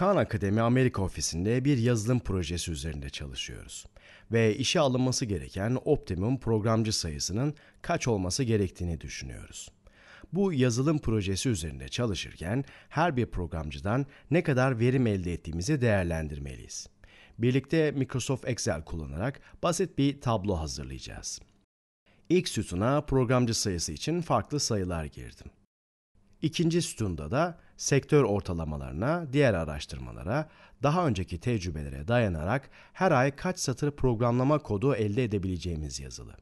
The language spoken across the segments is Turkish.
Khan Akademi Amerika ofisinde bir yazılım projesi üzerinde çalışıyoruz ve işe alınması gereken optimum programcı sayısının kaç olması gerektiğini düşünüyoruz. Bu yazılım projesi üzerinde çalışırken her bir programcıdan ne kadar verim elde ettiğimizi değerlendirmeliyiz. Birlikte Microsoft Excel kullanarak basit bir tablo hazırlayacağız. İlk sütuna programcı sayısı için farklı sayılar girdim. İkinci sütunda da sektör ortalamalarına, diğer araştırmalara, daha önceki tecrübelere dayanarak her ay kaç satır programlama kodu elde edebileceğimiz yazılı.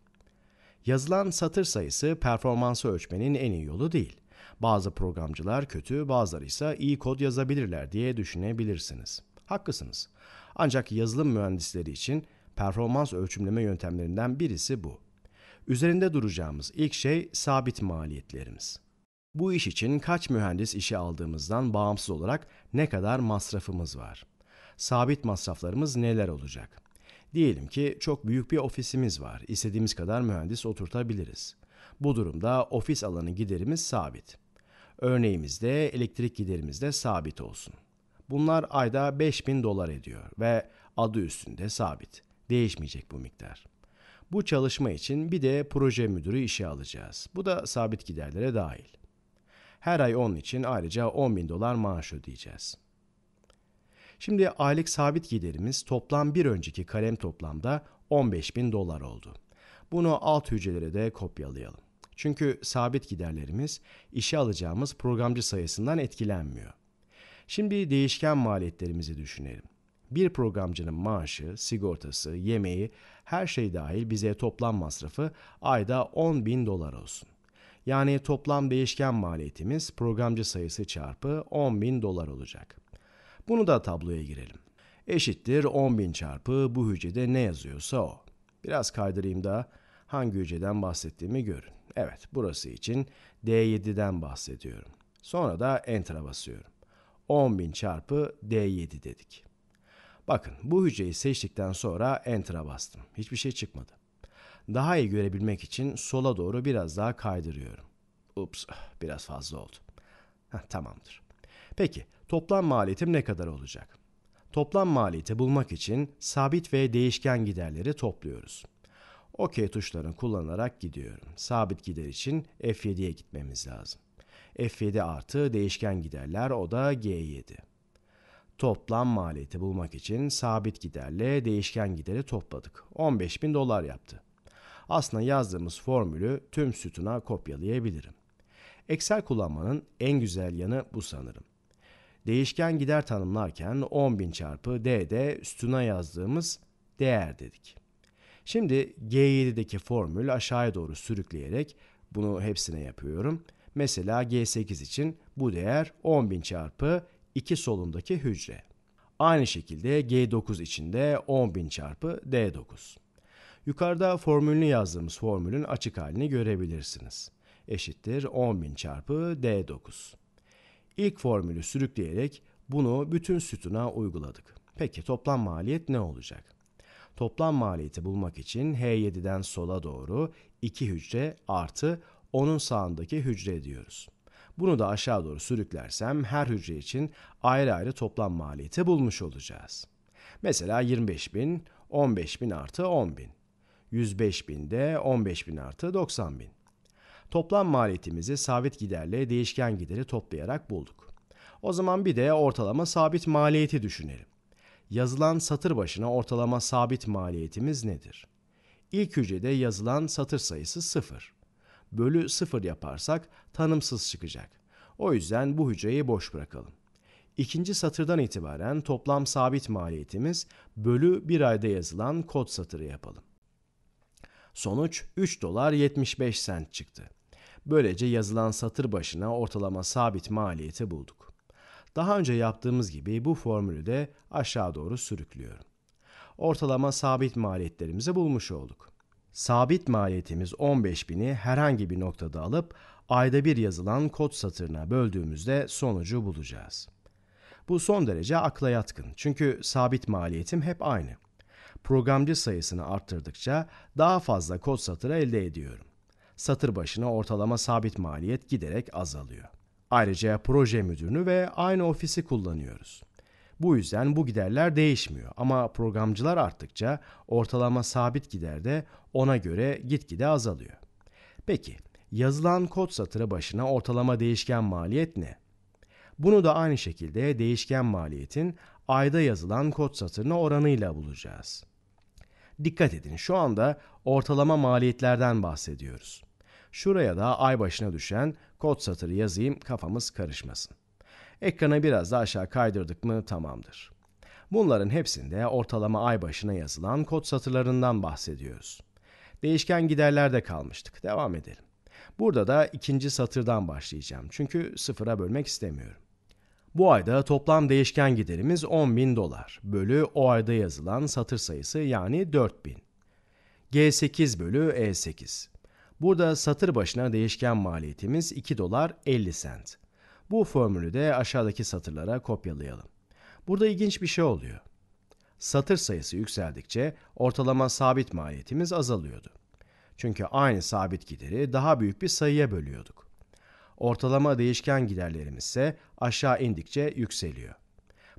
Yazılan satır sayısı performansı ölçmenin en iyi yolu değil. Bazı programcılar kötü, bazıları ise iyi kod yazabilirler diye düşünebilirsiniz. Haklısınız. Ancak yazılım mühendisleri için performans ölçümleme yöntemlerinden birisi bu. Üzerinde duracağımız ilk şey sabit maliyetlerimiz. Bu iş için kaç mühendis işe aldığımızdan bağımsız olarak ne kadar masrafımız var? Sabit masraflarımız neler olacak? Diyelim ki çok büyük bir ofisimiz var. istediğimiz kadar mühendis oturtabiliriz. Bu durumda ofis alanı giderimiz sabit. Örneğimizde elektrik giderimiz de sabit olsun. Bunlar ayda 5000 dolar ediyor ve adı üstünde sabit. Değişmeyecek bu miktar. Bu çalışma için bir de proje müdürü işe alacağız. Bu da sabit giderlere dahil. Her ay onun için ayrıca 10 bin dolar maaş ödeyeceğiz. Şimdi aylık sabit giderimiz toplam bir önceki kalem toplamda 15 bin dolar oldu. Bunu alt hücrelere de kopyalayalım. Çünkü sabit giderlerimiz işe alacağımız programcı sayısından etkilenmiyor. Şimdi değişken maliyetlerimizi düşünelim. Bir programcının maaşı, sigortası, yemeği, her şey dahil bize toplam masrafı ayda 10 bin dolar olsun. Yani toplam değişken maliyetimiz programcı sayısı çarpı 10.000 dolar olacak. Bunu da tabloya girelim. Eşittir 10.000 çarpı bu hücrede ne yazıyorsa o. Biraz kaydırayım da hangi hücreden bahsettiğimi görün. Evet burası için D7'den bahsediyorum. Sonra da Enter'a basıyorum. 10.000 çarpı D7 dedik. Bakın bu hücreyi seçtikten sonra Enter'a bastım. Hiçbir şey çıkmadı. Daha iyi görebilmek için sola doğru biraz daha kaydırıyorum. Ups, biraz fazla oldu. Heh, tamamdır. Peki, toplam maliyetim ne kadar olacak? Toplam maliyeti bulmak için sabit ve değişken giderleri topluyoruz. OK tuşlarını kullanarak gidiyorum. Sabit gider için F7'ye gitmemiz lazım. F7 artı değişken giderler o da G7. Toplam maliyeti bulmak için sabit giderle değişken gideri topladık. 15 bin dolar yaptı. Aslında yazdığımız formülü tüm sütuna kopyalayabilirim. Excel kullanmanın en güzel yanı bu sanırım. Değişken gider tanımlarken 10.000 çarpı D'de sütuna yazdığımız değer dedik. Şimdi G7'deki formül aşağıya doğru sürükleyerek bunu hepsine yapıyorum. Mesela G8 için bu değer 10.000 çarpı 2 solundaki hücre. Aynı şekilde G9 için de 10.000 çarpı D9. Yukarıda formülünü yazdığımız formülün açık halini görebilirsiniz. Eşittir 10.000 çarpı D9. İlk formülü sürükleyerek bunu bütün sütuna uyguladık. Peki toplam maliyet ne olacak? Toplam maliyeti bulmak için H7'den sola doğru 2 hücre artı onun sağındaki hücre diyoruz. Bunu da aşağı doğru sürüklersem her hücre için ayrı ayrı toplam maliyeti bulmuş olacağız. Mesela 25.000, 15.000 artı 10.000. 105 binde 15 bin artı 90 bin. Toplam maliyetimizi sabit giderle değişken gideri toplayarak bulduk. O zaman bir de ortalama sabit maliyeti düşünelim. Yazılan satır başına ortalama sabit maliyetimiz nedir? İlk hücrede yazılan satır sayısı 0. Bölü 0 yaparsak tanımsız çıkacak. O yüzden bu hücreyi boş bırakalım. İkinci satırdan itibaren toplam sabit maliyetimiz bölü bir ayda yazılan kod satırı yapalım. Sonuç 3 dolar 75 sent çıktı. Böylece yazılan satır başına ortalama sabit maliyeti bulduk. Daha önce yaptığımız gibi bu formülü de aşağı doğru sürüklüyorum. Ortalama sabit maliyetlerimizi bulmuş olduk. Sabit maliyetimiz 15.000'i herhangi bir noktada alıp ayda bir yazılan kod satırına böldüğümüzde sonucu bulacağız. Bu son derece akla yatkın çünkü sabit maliyetim hep aynı programcı sayısını arttırdıkça daha fazla kod satırı elde ediyorum. Satır başına ortalama sabit maliyet giderek azalıyor. Ayrıca proje müdürünü ve aynı ofisi kullanıyoruz. Bu yüzden bu giderler değişmiyor ama programcılar arttıkça ortalama sabit gider de ona göre gitgide azalıyor. Peki yazılan kod satırı başına ortalama değişken maliyet ne? Bunu da aynı şekilde değişken maliyetin ayda yazılan kod satırına oranıyla bulacağız. Dikkat edin şu anda ortalama maliyetlerden bahsediyoruz. Şuraya da ay başına düşen kod satırı yazayım kafamız karışmasın. Ekrana biraz da aşağı kaydırdık mı tamamdır. Bunların hepsinde ortalama ay başına yazılan kod satırlarından bahsediyoruz. Değişken giderlerde kalmıştık. Devam edelim. Burada da ikinci satırdan başlayacağım. Çünkü sıfıra bölmek istemiyorum. Bu ayda toplam değişken giderimiz 10.000 dolar bölü o ayda yazılan satır sayısı yani 4.000. G8 bölü E8. Burada satır başına değişken maliyetimiz 2 dolar 50 sent. Bu formülü de aşağıdaki satırlara kopyalayalım. Burada ilginç bir şey oluyor. Satır sayısı yükseldikçe ortalama sabit maliyetimiz azalıyordu. Çünkü aynı sabit gideri daha büyük bir sayıya bölüyorduk. Ortalama değişken giderlerimiz ise aşağı indikçe yükseliyor.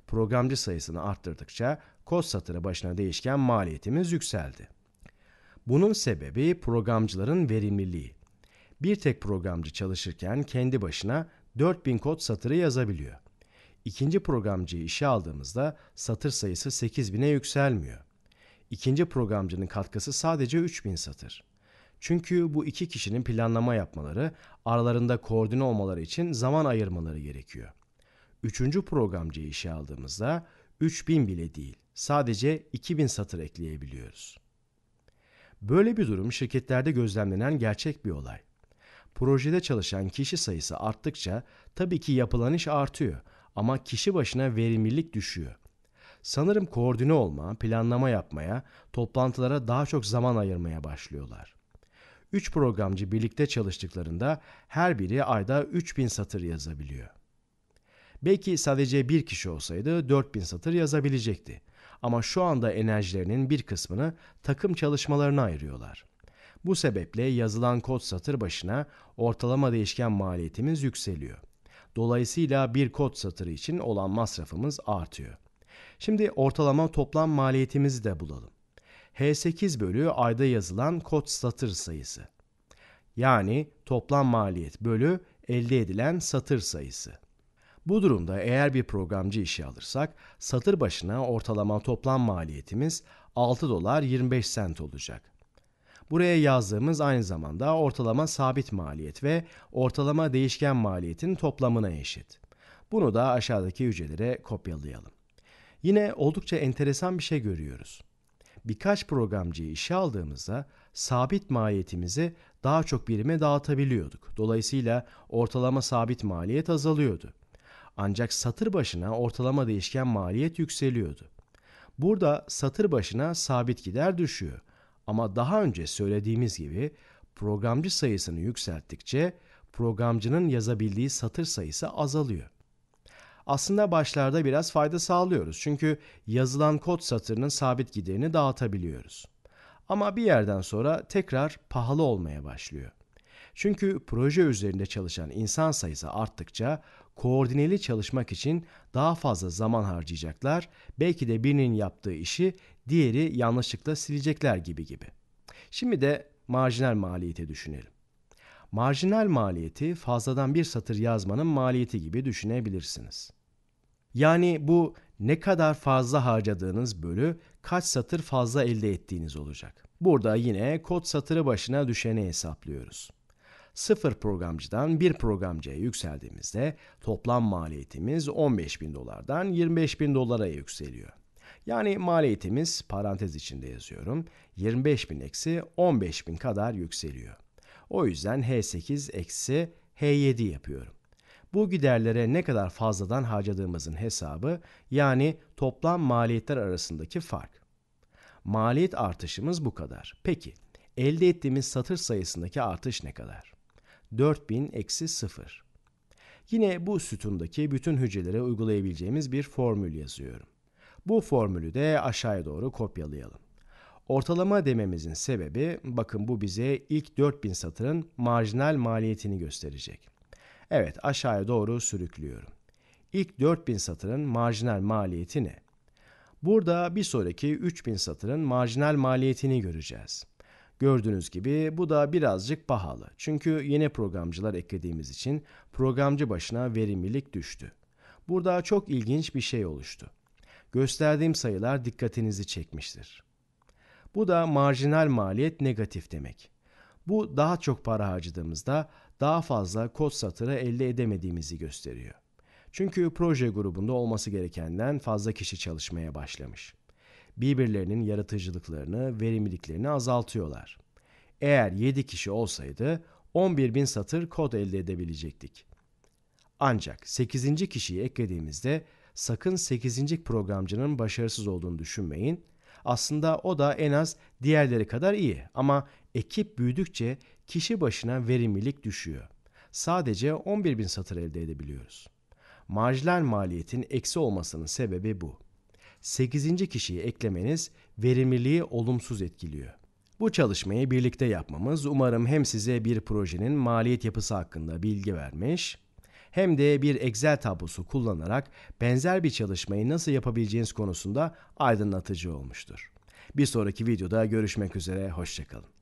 Programcı sayısını arttırdıkça kod satırı başına değişken maliyetimiz yükseldi. Bunun sebebi programcıların verimliliği. Bir tek programcı çalışırken kendi başına 4000 kod satırı yazabiliyor. İkinci programcıyı işe aldığımızda satır sayısı 8000'e yükselmiyor. İkinci programcının katkısı sadece 3000 satır. Çünkü bu iki kişinin planlama yapmaları, aralarında koordine olmaları için zaman ayırmaları gerekiyor. Üçüncü programcıyı işe aldığımızda 3000 bile değil, sadece 2000 satır ekleyebiliyoruz. Böyle bir durum şirketlerde gözlemlenen gerçek bir olay. Projede çalışan kişi sayısı arttıkça tabii ki yapılan iş artıyor ama kişi başına verimlilik düşüyor. Sanırım koordine olma, planlama yapmaya, toplantılara daha çok zaman ayırmaya başlıyorlar. 3 programcı birlikte çalıştıklarında her biri ayda 3000 satır yazabiliyor. Belki sadece bir kişi olsaydı 4000 satır yazabilecekti. Ama şu anda enerjilerinin bir kısmını takım çalışmalarına ayırıyorlar. Bu sebeple yazılan kod satır başına ortalama değişken maliyetimiz yükseliyor. Dolayısıyla bir kod satırı için olan masrafımız artıyor. Şimdi ortalama toplam maliyetimizi de bulalım. H8 bölü ayda yazılan kod satır sayısı. Yani toplam maliyet bölü elde edilen satır sayısı. Bu durumda eğer bir programcı işe alırsak satır başına ortalama toplam maliyetimiz 6 dolar 25 sent olacak. Buraya yazdığımız aynı zamanda ortalama sabit maliyet ve ortalama değişken maliyetin toplamına eşit. Bunu da aşağıdaki hücrelere kopyalayalım. Yine oldukça enteresan bir şey görüyoruz birkaç programcıyı işe aldığımızda sabit maliyetimizi daha çok birime dağıtabiliyorduk. Dolayısıyla ortalama sabit maliyet azalıyordu. Ancak satır başına ortalama değişken maliyet yükseliyordu. Burada satır başına sabit gider düşüyor. Ama daha önce söylediğimiz gibi programcı sayısını yükselttikçe programcının yazabildiği satır sayısı azalıyor aslında başlarda biraz fayda sağlıyoruz. Çünkü yazılan kod satırının sabit giderini dağıtabiliyoruz. Ama bir yerden sonra tekrar pahalı olmaya başlıyor. Çünkü proje üzerinde çalışan insan sayısı arttıkça koordineli çalışmak için daha fazla zaman harcayacaklar. Belki de birinin yaptığı işi diğeri yanlışlıkla silecekler gibi gibi. Şimdi de marjinal maliyeti düşünelim. Marjinal maliyeti fazladan bir satır yazmanın maliyeti gibi düşünebilirsiniz. Yani bu ne kadar fazla harcadığınız bölü kaç satır fazla elde ettiğiniz olacak. Burada yine kod satırı başına düşeni hesaplıyoruz. Sıfır programcıdan bir programcıya yükseldiğimizde toplam maliyetimiz 15.000 dolardan 25.000 dolara yükseliyor. Yani maliyetimiz parantez içinde yazıyorum 25.000 eksi 15.000 kadar yükseliyor. O yüzden H8 eksi H7 yapıyorum. Bu giderlere ne kadar fazladan harcadığımızın hesabı yani toplam maliyetler arasındaki fark. Maliyet artışımız bu kadar. Peki elde ettiğimiz satır sayısındaki artış ne kadar? 4000 eksi 0. Yine bu sütundaki bütün hücrelere uygulayabileceğimiz bir formül yazıyorum. Bu formülü de aşağıya doğru kopyalayalım. Ortalama dememizin sebebi bakın bu bize ilk 4000 satırın marjinal maliyetini gösterecek. Evet aşağıya doğru sürüklüyorum. İlk 4000 satırın marjinal maliyeti ne? Burada bir sonraki 3000 satırın marjinal maliyetini göreceğiz. Gördüğünüz gibi bu da birazcık pahalı. Çünkü yeni programcılar eklediğimiz için programcı başına verimlilik düştü. Burada çok ilginç bir şey oluştu. Gösterdiğim sayılar dikkatinizi çekmiştir. Bu da marjinal maliyet negatif demek. Bu daha çok para harcadığımızda daha fazla kod satırı elde edemediğimizi gösteriyor. Çünkü proje grubunda olması gerekenden fazla kişi çalışmaya başlamış. Birbirlerinin yaratıcılıklarını, verimliliklerini azaltıyorlar. Eğer 7 kişi olsaydı 11 bin satır kod elde edebilecektik. Ancak 8. kişiyi eklediğimizde sakın 8. programcının başarısız olduğunu düşünmeyin. Aslında o da en az diğerleri kadar iyi ama ekip büyüdükçe kişi başına verimlilik düşüyor. Sadece 11 bin satır elde edebiliyoruz. Marjinal maliyetin eksi olmasının sebebi bu. 8. kişiyi eklemeniz verimliliği olumsuz etkiliyor. Bu çalışmayı birlikte yapmamız umarım hem size bir projenin maliyet yapısı hakkında bilgi vermiş hem de bir Excel tablosu kullanarak benzer bir çalışmayı nasıl yapabileceğiniz konusunda aydınlatıcı olmuştur. Bir sonraki videoda görüşmek üzere, hoşçakalın.